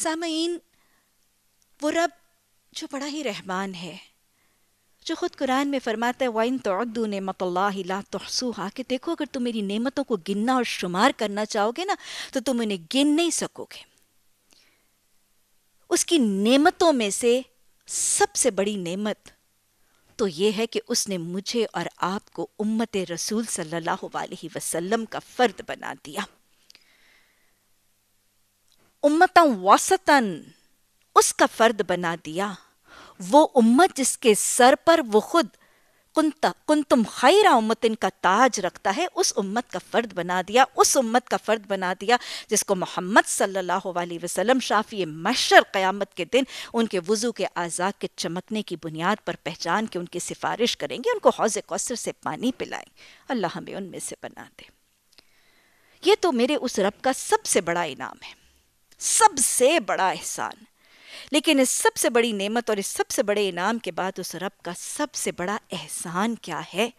सामीन वो रब जो बड़ा ही रहमान है जो ख़ुद कुरान में फरमाता है वाइन तो ने मतल तहसूहा कि देखो अगर तुम मेरी नेमतों को गिनना और शुमार करना चाहोगे ना तो तुम उन्हें गिन नहीं सकोगे उसकी नेमतों में से सबसे बड़ी नेमत तो ये है कि उसने मुझे और आपको उम्मत रसूल सल्लल्लाहु अलैहि वसल्लम का फ़र्द बना दिया उम्मत वसतन उसका फर्द बना दिया वो उम्मत जिसके सर पर वो खुद कुंता कुंतुम खैरा उम्मत का ताज रखता है उस उम्मत का फ़र्द बना दिया उस उम्मत का फ़र्द बना दिया जिसको मोहम्मद सल्लल्लाहु अलैहि वसल्लम शाफी मशर क़यामत के दिन उनके वज़ू के आज़ाद के चमकने की बुनियाद पर पहचान के उनकी सिफारिश करेंगे उनको हौज कौसर से पानी पिलाएं अल्लाह हमें उनमें से बना दे ये तो मेरे उस रब का सबसे बड़ा इनाम है सबसे बड़ा एहसान लेकिन इस सबसे बड़ी नेमत और इस सबसे बड़े इनाम के बाद उस रब का सबसे बड़ा एहसान क्या है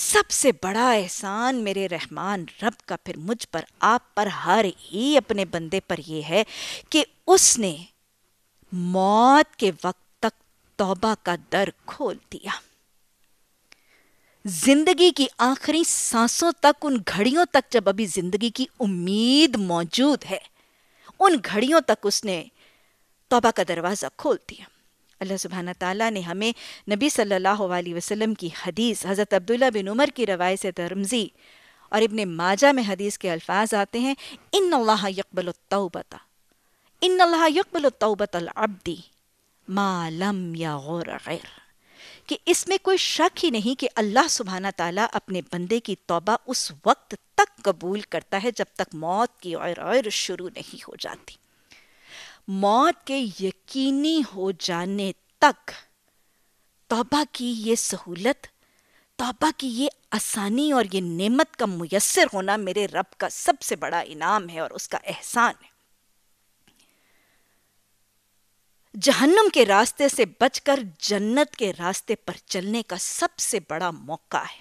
सबसे बड़ा एहसान मेरे रहमान रब का फिर मुझ पर आप पर हर ही अपने बंदे पर यह है कि उसने मौत के वक्त तक तौबा का दर खोल दिया जिंदगी की आखिरी सांसों तक उन घड़ियों तक जब अभी जिंदगी की उम्मीद मौजूद है उन घड़ियों तक उसने तोबा का दरवाज़ा खोल दिया अल्लाह सुबहाना ताला ने हमें नबी सल्लल्लाहु अलैहि वसल्लम की हदीस हज़रत अब्दुल्ला बिन उमर की रवाय से तरमजी और इब्ने माजा में हदीस के अल्फाज आते हैं इन अल्लाह यकबल तौबता इन अल्लाह यकबल तौबत अब्दी मालम या गैर कि इसमें कोई शक ही नहीं कि अल्लाह सुबहाना ताला अपने बंदे की तौबा उस वक्त तक कबूल करता है जब तक मौत की और, और शुरू नहीं हो जाती मौत के यकीनी हो जाने तक तौबा की ये सहूलत तौबा की ये आसानी और ये नेमत का मुयसर होना मेरे रब का सबसे बड़ा इनाम है और उसका एहसान है जहन्नम के रास्ते से बचकर जन्नत के रास्ते पर चलने का सबसे बड़ा मौका है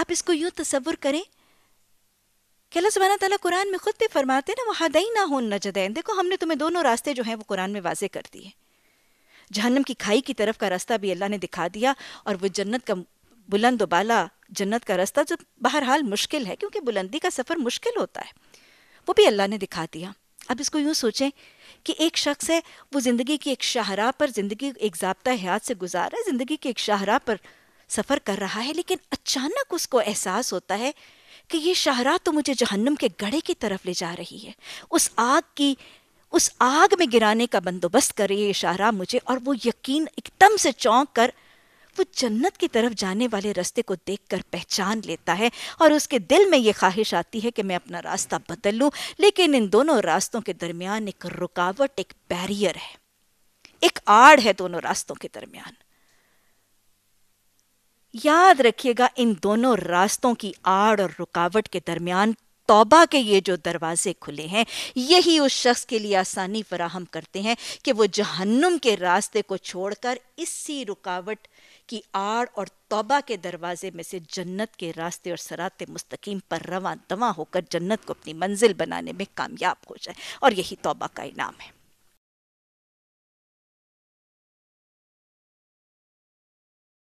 आप इसको यूं तस्वर करें क्या अल्लाह सुबहाना तला कुरान में खुद भी फरमाते ना वहा दई ना हो नजदैन देखो हमने तुम्हें दोनों रास्ते जो हैं वो कुरान में वाजे कर दिए जहन्नम की खाई की तरफ का रास्ता भी अल्लाह ने दिखा दिया और वो जन्नत का बुलंद उबाला जन्नत का रास्ता जो बहरहाल मुश्किल है क्योंकि बुलंदी का सफ़र मुश्किल होता है वो भी अल्लाह ने दिखा दिया अब इसको यूँ सोचें कि एक शख्स है वो ज़िंदगी की एक शाहरा पर ज़िंदगी एक जबता हयात से गुजार रहा है ज़िंदगी की एक शाहरा पर सफ़र कर रहा है लेकिन अचानक उसको एहसास होता है कि ये शाहरा तो मुझे जहन्नम के गढ़े की तरफ ले जा रही है उस आग की उस आग में गिराने का बंदोबस्त करे ये शाहरा मुझे और वो यकीन एकदम से चौंक कर वो जन्नत की तरफ जाने वाले रास्ते को देखकर पहचान लेता है और उसके दिल में ये ख्वाहिश आती है कि मैं अपना रास्ता बदल लूं लेकिन इन दोनों रास्तों के दरमियान एक रुकावट एक बैरियर है एक आड़ है दोनों रास्तों के दरमियान याद रखिएगा इन दोनों रास्तों की आड़ और रुकावट के दरमियान तौबा के ये जो दरवाजे खुले हैं यही उस शख्स के लिए आसानी फराहम करते हैं कि वो जहन्नुम के रास्ते को छोड़कर इसी रुकावट की आड़ और तौबा के दरवाजे में से जन्नत के रास्ते और सरात मुस्तकीम पर रवा दवा होकर जन्नत को अपनी मंजिल बनाने में कामयाब हो जाए और यही तौबा का इनाम है